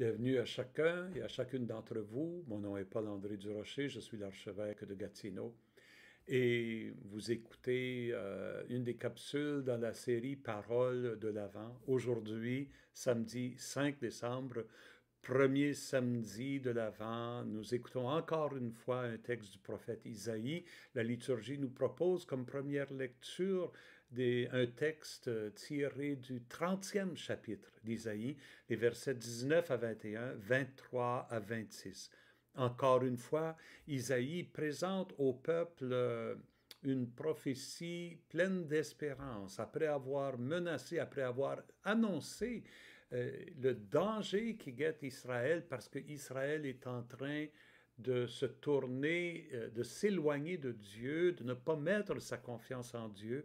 Bienvenue à chacun et à chacune d'entre vous. Mon nom est Paul-André Durocher, je suis l'archevêque de Gatineau et vous écoutez euh, une des capsules dans la série Paroles de l'Avent. Aujourd'hui, samedi 5 décembre, premier samedi de l'Avent, nous écoutons encore une fois un texte du prophète Isaïe. La liturgie nous propose comme première lecture un texte euh, tiré du 30e chapitre d'Isaïe, les versets 19 à 21, 23 à 26. Encore une fois, Isaïe présente au peuple euh, une prophétie pleine d'espérance, après avoir menacé, après avoir annoncé euh, le danger qui guette Israël, parce que Israël est en train de se tourner, de s'éloigner de Dieu, de ne pas mettre sa confiance en Dieu.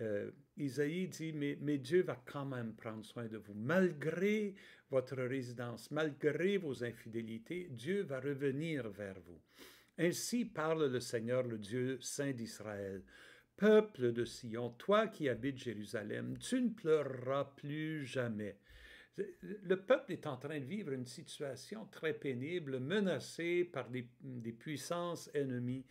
Euh, Isaïe dit, mais, Dieu va quand même prendre soin de vous. Malgré votre résidence, malgré vos infidélités, Dieu va revenir vers vous. Ainsi parle le Seigneur, le Dieu saint d'Israël. Peuple de Sion, toi qui habites Jérusalem, tu ne pleureras plus jamais. Le peuple est en train de vivre une situation très pénible, menacée par des puissances ennemies.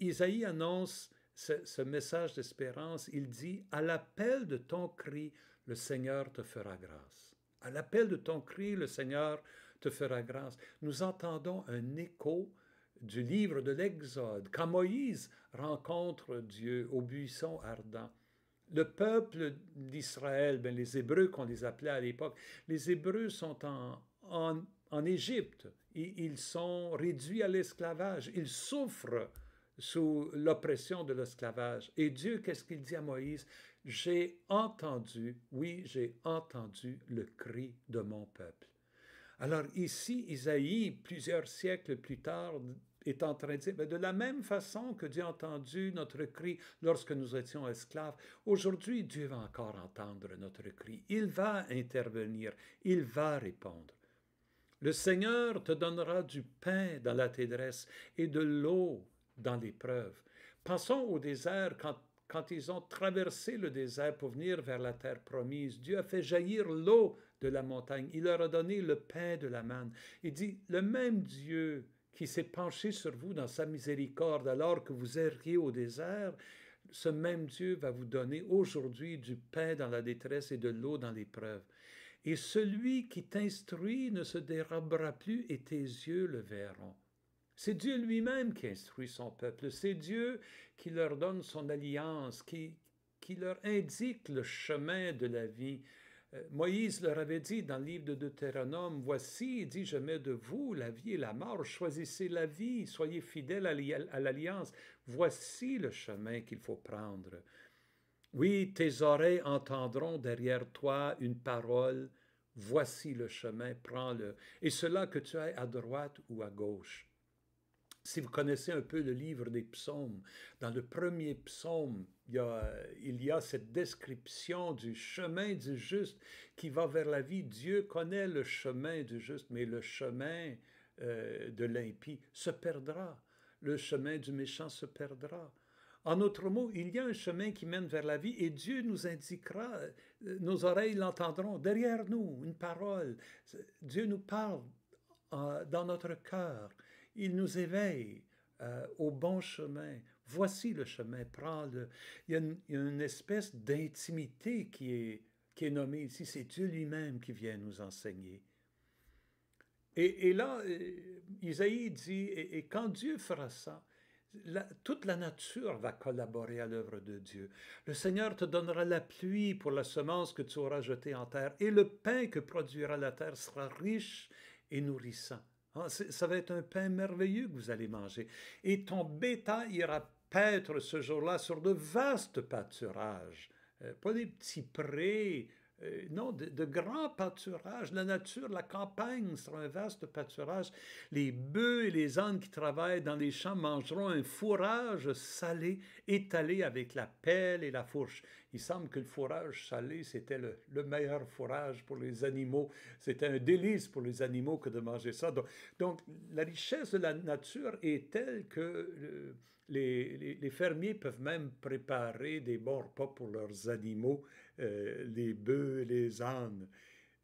Isaïe annonce ce, message d'espérance, il dit, à l'appel de ton cri, le Seigneur te fera grâce. À l'appel de ton cri, le Seigneur te fera grâce. Nous entendons un écho du livre de l'Exode, quand Moïse rencontre Dieu au buisson ardent. Le peuple d'Israël, ben les Hébreux qu'on les appelait à l'époque, les Hébreux sont en, en, en Égypte. Ils sont réduits à l'esclavage. Ils souffrent sous l'oppression de l'esclavage. Et Dieu, qu'est-ce qu'il dit à Moïse J'ai entendu, oui, j'ai entendu le cri de mon peuple. Alors ici, Isaïe, plusieurs siècles plus tard, est en train de dire, de la même façon que Dieu a entendu notre cri lorsque nous étions esclaves, aujourd'hui Dieu va encore entendre notre cri. Il va intervenir, il va répondre. Le Seigneur te donnera du pain dans la tédresse et de l'eau dans l'épreuve. Pensons au désert quand, ils ont traversé le désert pour venir vers la terre promise. Dieu a fait jaillir l'eau de la montagne. Il leur a donné le pain de la manne. Il dit, le même Dieu qui s'est penché sur vous dans sa miséricorde alors que vous erriez au désert, ce même Dieu va vous donner aujourd'hui du pain dans la détresse et de l'eau dans l'épreuve. Et celui qui t'instruit ne se dérobera plus et tes yeux le verront. C'est Dieu lui-même qui instruit son peuple. C'est Dieu qui leur donne son alliance, qui, qui leur indique le chemin de la vie. Euh, Moïse leur avait dit dans le livre de Deutéronome, Voici, dit, je mets de vous la vie et la mort, choisissez la vie, soyez fidèles à l'alliance, voici le chemin qu'il faut prendre. Oui, tes oreilles entendront derrière toi une parole, voici le chemin, prends-le, et cela que tu ailles à droite ou à gauche. Si vous connaissez un peu le livre des psaumes, dans le premier psaume, il y a, il y cette description du chemin du juste qui va vers la vie. Dieu connaît le chemin du juste, mais le chemin euh, de l'impie se perdra. Le chemin du méchant se perdra. En autre mot, il y a un chemin qui mène vers la vie et Dieu nous indiquera, euh, nos oreilles l'entendront derrière nous, une parole. Dieu nous parle euh, dans notre cœur il nous éveille euh, au bon chemin. Voici le chemin, prends-le. Il, y a une espèce d'intimité qui est, qui est nommée ici. C'est Dieu lui-même qui vient nous enseigner. Et, là, euh, Isaïe dit, et, quand Dieu fera ça, toute la nature va collaborer à l'œuvre de Dieu. Le Seigneur te donnera la pluie pour la semence que tu auras jetée en terre, et le pain que produira la terre sera riche et nourrissant. Ah, ça va être un pain merveilleux que vous allez manger. Et ton bétail ira paître ce jour-là sur de vastes pâturages, euh, pas des petits prés euh, non, de, grands pâturages. La nature, la campagne sera un vaste pâturage. Les bœufs et les ânes qui travaillent dans les champs mangeront un fourrage salé, étalé avec la pelle et la fourche. Il semble que le fourrage salé, c'était le, meilleur fourrage pour les animaux. C'était un délice pour les animaux que de manger ça. Donc, la richesse de la nature est telle que euh, les, les fermiers peuvent même préparer des bons repas pour leurs animaux euh, les bœufs les ânes.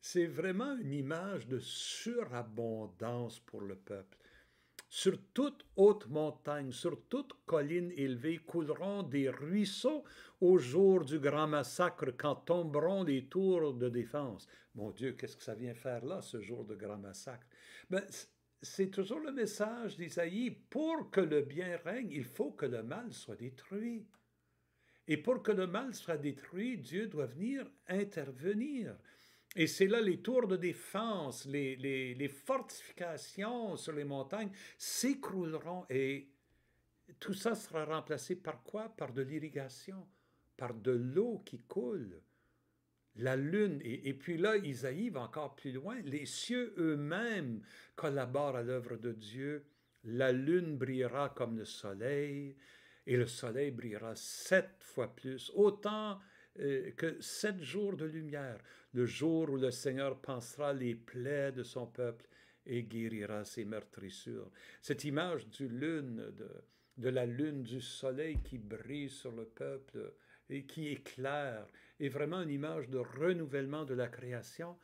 C'est vraiment une image de surabondance pour le peuple. Sur toute haute montagne, sur toute colline élevée, couleront des ruisseaux au jour du grand massacre, quand tomberont les tours de défense. Mon Dieu, qu'est-ce que ça vient faire là, ce jour de grand massacre? Ben, c'est toujours le message d'Isaïe. Pour que le bien règne, il faut que le mal soit détruit. Et pour que le mal soit détruit, Dieu doit venir intervenir. Et c'est là les tours de défense, les, fortifications sur les montagnes s'écrouleront et tout ça sera remplacé par quoi Par de l'irrigation, par de l'eau qui coule, la lune. Et, et, puis là, Isaïe va encore plus loin. Les cieux eux-mêmes collaborent à l'œuvre de Dieu. La lune brillera comme le soleil, et le soleil brillera sept fois plus, autant euh, que sept jours de lumière, le jour où le Seigneur pansera les plaies de son peuple et guérira ses meurtrissures. Cette image du lune, de, la lune, du soleil qui brille sur le peuple et qui éclaire, est vraiment une image de renouvellement de la création.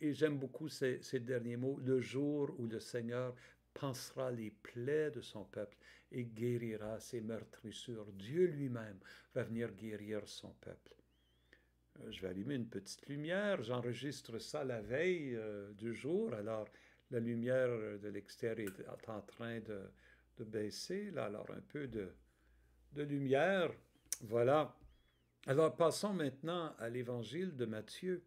Et j'aime beaucoup ces, ces derniers mots, le jour où le Seigneur pensera les plaies de son peuple et guérira ses meurtrissures. Dieu lui-même va venir guérir son peuple. Euh, je vais allumer une petite lumière, j'enregistre ça la veille euh, du jour, alors la lumière euh, de l'extérieur est en train de, baisser, alors un peu de lumière, voilà. Alors passons maintenant à l'évangile de Matthieu.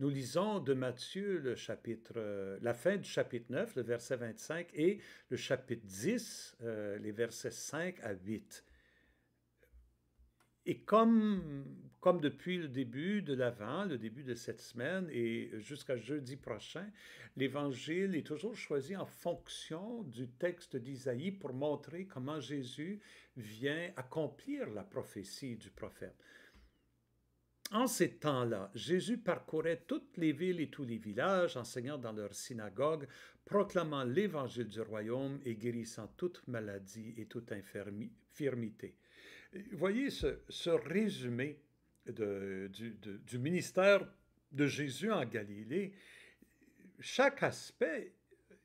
Nous lisons de Matthieu le chapitre, euh, la fin du chapitre 9, le verset 25, et le chapitre 10, euh, les versets 5 à 8. Et comme, comme depuis le début de l'Avent, le début de cette semaine et jusqu'à jeudi prochain, l'Évangile est toujours choisi en fonction du texte d'Isaïe pour montrer comment Jésus vient accomplir la prophétie du prophète. En ces temps-là, Jésus parcourait toutes les villes et tous les villages, enseignant dans leurs synagogues, proclamant l'évangile du royaume et guérissant toute maladie et toute infirmité. Euh, voyez ce, résumé du ministère de Jésus en Galilée. Chaque aspect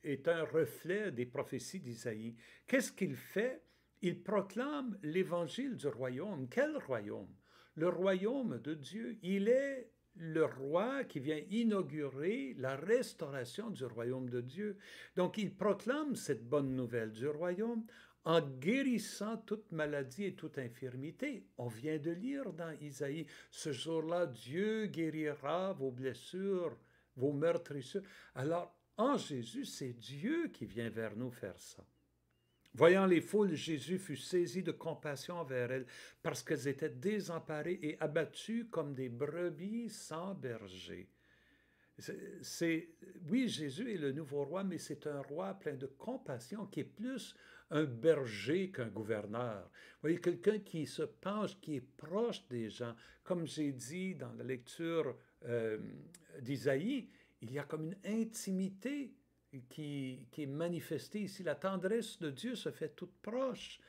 est un reflet des prophéties d'Isaïe. Qu'est-ce qu'il fait? Il proclame l'évangile du royaume. Quel royaume? le royaume de Dieu. Il est le roi qui vient inaugurer la restauration du royaume de Dieu. Donc il proclame cette bonne nouvelle du royaume en guérissant toute maladie et toute infirmité. On vient de lire dans Isaïe, ce jour-là, Dieu guérira vos blessures, vos meurtrissures. Alors, en Jésus, c'est Dieu qui vient vers nous faire ça. Voyant les foules, Jésus fut saisi de compassion envers elles, parce qu'elles étaient désemparées et abattues comme des brebis sans berger. C'est, oui, Jésus est le nouveau roi, mais c'est un roi plein de compassion qui est plus un berger qu'un gouverneur. Vous voyez, quelqu'un qui se penche, qui est proche des gens. Comme j'ai dit dans la lecture euh, d'Isaïe, il y a comme une intimité qui, qui est manifestée ici. La tendresse de Dieu se fait toute proche.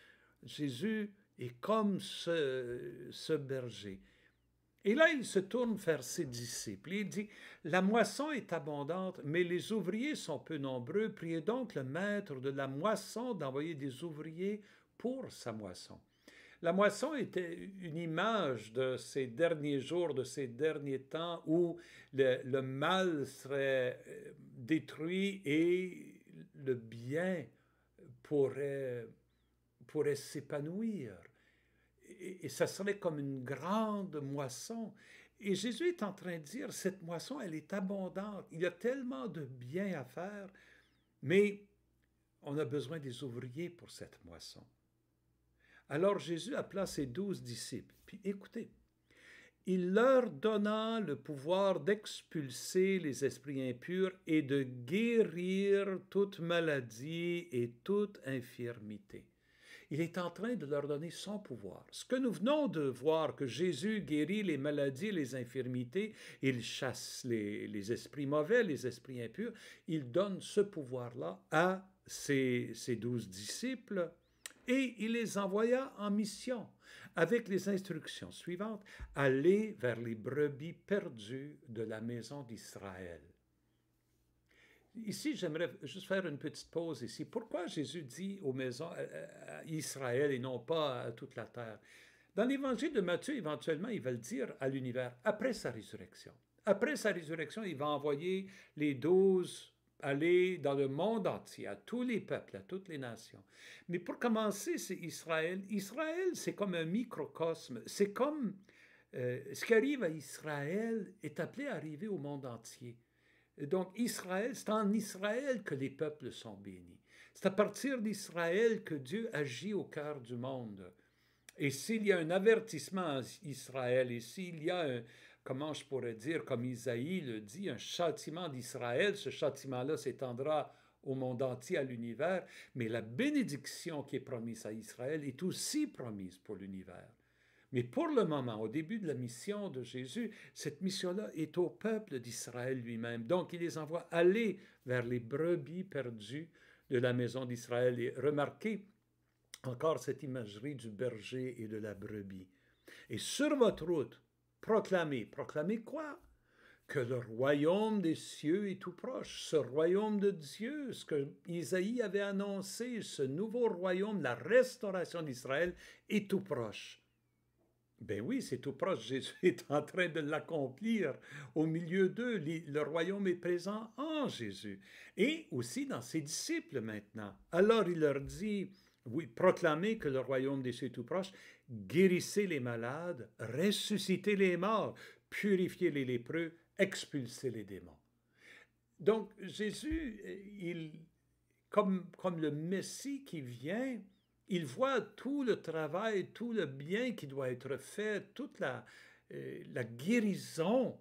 Jésus est comme ce, ce berger. Et là, il se tourne vers ses disciples. Il dit, La moisson est abondante, mais les ouvriers sont peu nombreux. Priez donc le maître de la moisson d'envoyer des ouvriers pour sa moisson. La moisson était une image de ces derniers jours, de ces derniers temps où le, mal serait euh, détruit et le bien pourrait, pourrait s'épanouir. et ça serait comme une grande moisson. Et Jésus est en train de dire, cette moisson, elle est abondante. Il y a tellement de bien à faire, mais on a besoin des ouvriers pour cette moisson. Alors Jésus appela ses douze disciples. Puis écoutez, il leur donna le pouvoir d'expulser les esprits impurs et de guérir toute maladie et toute infirmité. Il est en train de leur donner son pouvoir. Ce que nous venons de voir, que Jésus guérit les maladies, les infirmités, il chasse les, esprits mauvais, les esprits impurs, il donne ce pouvoir-là à ses, ses douze disciples et il les envoya en mission avec les instructions suivantes. Allez vers les brebis perdues de la maison d'Israël. Ici, j'aimerais juste faire une petite pause ici. Pourquoi Jésus dit aux maisons Israël et non pas à toute la terre? Dans l'évangile de Matthieu, éventuellement, il va le dire à l'univers après sa résurrection. Après sa résurrection, il va envoyer les douze aller dans le monde entier, à tous les peuples, à toutes les nations. Mais pour commencer, c'est Israël. Israël, c'est comme un microcosme. C'est comme euh, ce qui arrive à Israël est appelé à arriver au monde entier. Donc Israël, c'est en Israël que les peuples sont bénis. C'est à partir d'Israël que Dieu agit au cœur du monde. Et s'il y a un avertissement à Israël, et s'il y a un, comment je pourrais dire, comme Isaïe le dit, un châtiment d'Israël, ce châtiment-là s'étendra au monde entier, à l'univers, mais la bénédiction qui est promise à Israël est aussi promise pour l'univers. Mais pour le moment, au début de la mission de Jésus, cette mission-là est au peuple d'Israël lui-même. Donc il les envoie aller vers les brebis perdues de la maison d'Israël. Et remarquez encore cette imagerie du berger et de la brebis. Et sur votre route, proclamez. Proclamez quoi Que le royaume des cieux est tout proche, ce royaume de Dieu, ce que Isaïe avait annoncé, ce nouveau royaume, la restauration d'Israël est tout proche. Ben oui, c'est tout proche, Jésus est en train de l'accomplir au milieu d'eux, le royaume est présent en Jésus, et aussi dans ses disciples maintenant. Alors il leur dit, oui, proclamez que le royaume des cieux est tout proche, guérissez les malades, ressuscitez les morts, purifiez les lépreux, expulsez les démons. Donc Jésus, il, comme, comme le Messie qui vient, il voit tout le travail, tout le bien qui doit être fait, toute la, euh, la guérison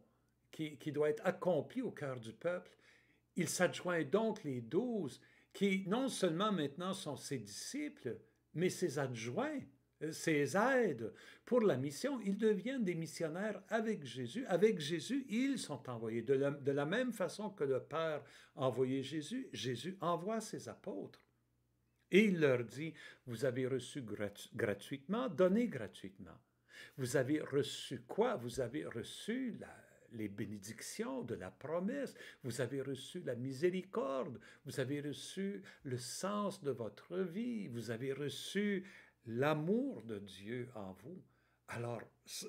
qui, qui doit être accomplie au cœur du peuple. Il s'adjoint donc les douze qui non seulement maintenant sont ses disciples, mais ses adjoints, euh, ses aides pour la mission. Ils deviennent des missionnaires avec Jésus. Avec Jésus, ils sont envoyés. De la, même façon que le Père envoyait Jésus, Jésus envoie ses apôtres. Et il leur dit, vous avez reçu gratuitement, donnez gratuitement. Vous avez reçu quoi Vous avez reçu la, les bénédictions de la promesse, vous avez reçu la miséricorde, vous avez reçu le sens de votre vie, vous avez reçu l'amour de Dieu en vous. Alors,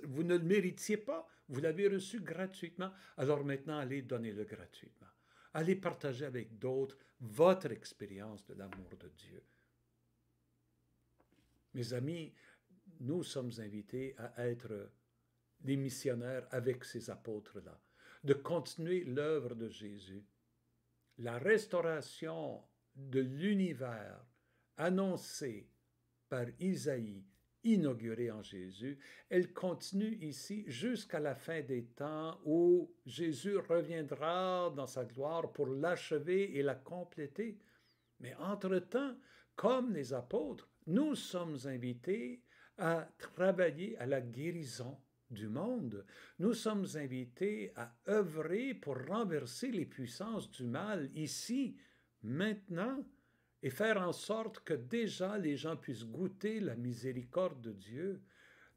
vous ne le méritiez pas, vous l'avez reçu gratuitement, alors maintenant allez donner-le gratuitement. Allez partager avec d'autres votre expérience de l'amour de Dieu. Mes amis, nous sommes invités à être des missionnaires avec ces apôtres-là, de continuer l'œuvre de Jésus. La restauration de l'univers annoncée par Isaïe, inaugurée en Jésus, elle continue ici jusqu'à la fin des temps où Jésus reviendra dans sa gloire pour l'achever et la compléter. Mais entre-temps, comme les apôtres, nous sommes invités à travailler à la guérison du monde, nous sommes invités à œuvrer pour renverser les puissances du mal ici, maintenant, et faire en sorte que déjà les gens puissent goûter la miséricorde de Dieu.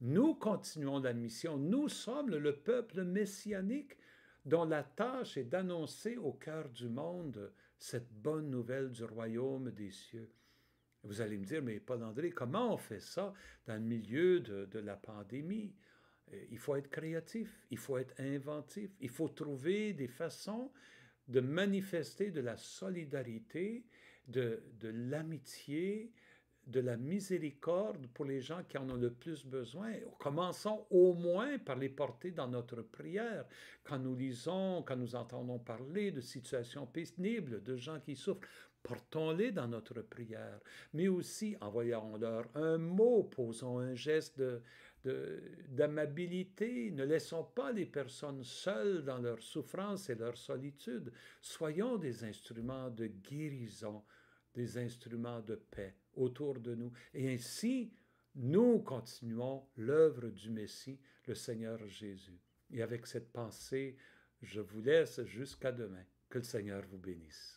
Nous continuons la mission, nous sommes le peuple messianique dont la tâche est d'annoncer au cœur du monde cette bonne nouvelle du royaume des cieux. Vous allez me dire, mais Paul-André, comment on fait ça dans le milieu de, de la pandémie euh, il faut être créatif, il faut être inventif, il faut trouver des façons de manifester de la solidarité, de, l'amitié, de la miséricorde pour les gens qui en ont le plus besoin. Commençons au moins par les porter dans notre prière. Quand nous lisons, quand nous entendons parler de situations pénibles, de gens qui souffrent, portons-les dans notre prière. Mais aussi, envoyons-leur un mot, posons un geste de, d'amabilité, ne laissons pas les personnes seules dans leur souffrance et leur solitude. Soyons des instruments de guérison, des instruments de paix autour de nous. Et ainsi, nous continuons l'œuvre du Messie, le Seigneur Jésus. Et avec cette pensée, je vous laisse jusqu'à demain. Que le Seigneur vous bénisse.